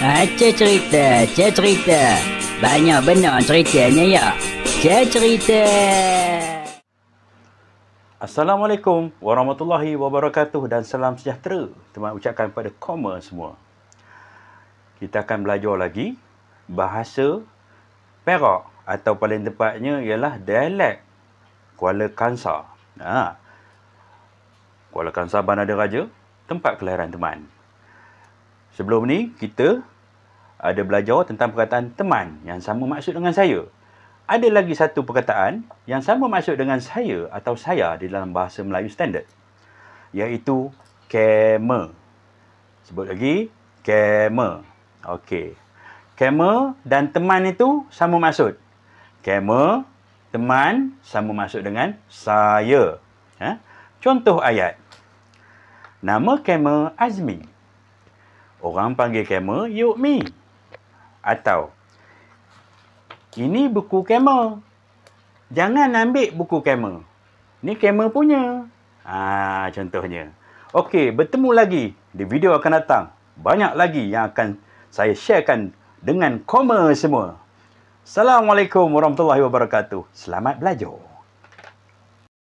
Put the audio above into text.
Ah, cik cerita, cik cerita. Banyak benar ceritanya ya. Cik cerita. Assalamualaikum warahmatullahi wabarakatuh dan salam sejahtera. Teman ucapkan kepada komen semua. Kita akan belajar lagi bahasa Perak atau paling tepatnya ialah dialek Kuala Kansar. Nah, ha. Kuala Kansar Bandar Raja, tempat kelahiran teman. Sebelum ni kita ada belajar tentang perkataan teman yang sama maksud dengan saya. Ada lagi satu perkataan yang sama maksud dengan saya atau saya di dalam bahasa Melayu standard iaitu kema. Sebut lagi kema. Okey. Kema dan teman itu sama maksud. Kema teman sama maksud dengan saya. Ha? Contoh ayat. Nama kema Azmi. Orang panggil kema Yukmi. Mi atau ini buku kamera. Jangan ambil buku kamera. Ini kamera punya. Ah ha, contohnya. Okey, bertemu lagi di video akan datang. Banyak lagi yang akan saya sharekan dengan koma semua. Assalamualaikum warahmatullahi wabarakatuh. Selamat belajar.